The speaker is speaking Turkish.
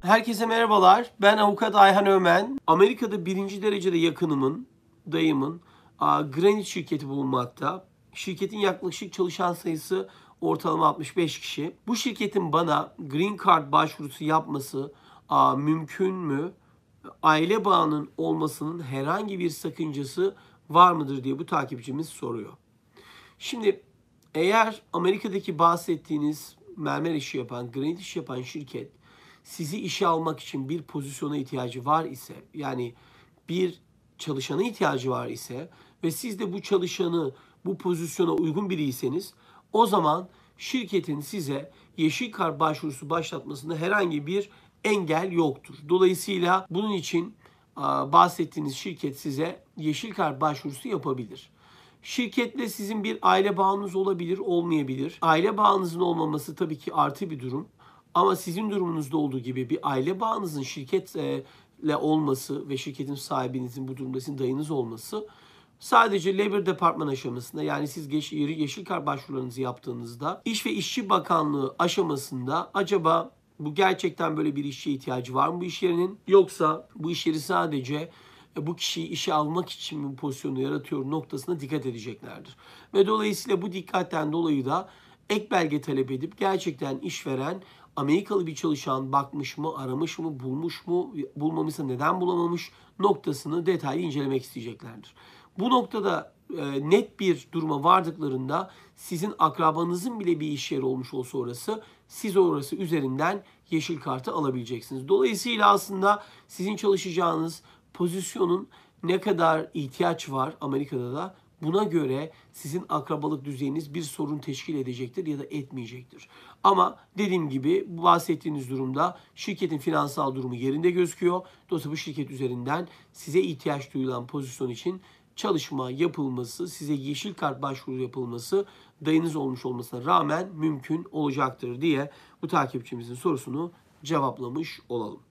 Herkese merhabalar. Ben avukat Ayhan Ömen. Amerika'da birinci derecede yakınımın, dayımın Granit şirketi bulunmakta. Şirketin yaklaşık çalışan sayısı ortalama 65 kişi. Bu şirketin bana Green Card başvurusu yapması mümkün mü? Aile bağının olmasının herhangi bir sakıncası var mıdır diye bu takipçimiz soruyor. Şimdi eğer Amerika'daki bahsettiğiniz mermer işi yapan, granit işi yapan şirket sizi işe almak için bir pozisyona ihtiyacı var ise yani bir çalışana ihtiyacı var ise ve siz de bu çalışanı bu pozisyona uygun biriyseniz o zaman şirketin size yeşil kart başvurusu başlatmasında herhangi bir engel yoktur. Dolayısıyla bunun için bahsettiğiniz şirket size yeşil kart başvurusu yapabilir. Şirketle sizin bir aile bağınız olabilir, olmayabilir. Aile bağınızın olmaması tabii ki artı bir durum. Ama sizin durumunuzda olduğu gibi bir aile bağınızın şirketle olması ve şirketin sahibinizin bu durumda sizin dayınız olması Sadece Labor Departman aşamasında yani siz geç, yeşil kart başvurularınızı yaptığınızda İş ve İşçi Bakanlığı aşamasında acaba bu gerçekten böyle bir işçiye ihtiyacı var mı bu iş yerinin? Yoksa bu iş yeri sadece e, bu kişiyi işe almak için mi bu pozisyonu yaratıyor noktasına dikkat edeceklerdir. Ve dolayısıyla bu dikkatten dolayı da ek belge talep edip gerçekten işveren Amerikalı bir çalışan bakmış mı, aramış mı, bulmuş mu, bulmamışsa neden bulamamış noktasını detaylı incelemek isteyeceklerdir. Bu noktada e, net bir duruma vardıklarında sizin akrabanızın bile bir iş yeri olmuş olsa orası siz orası üzerinden yeşil kartı alabileceksiniz. Dolayısıyla aslında sizin çalışacağınız pozisyonun ne kadar ihtiyaç var Amerika'da da Buna göre sizin akrabalık düzeyiniz bir sorun teşkil edecektir ya da etmeyecektir. Ama dediğim gibi bahsettiğiniz durumda şirketin finansal durumu yerinde gözüküyor. Dolayısıyla bu şirket üzerinden size ihtiyaç duyulan pozisyon için çalışma yapılması, size yeşil kart başvuru yapılması dayınız olmuş olmasına rağmen mümkün olacaktır diye bu takipçimizin sorusunu cevaplamış olalım.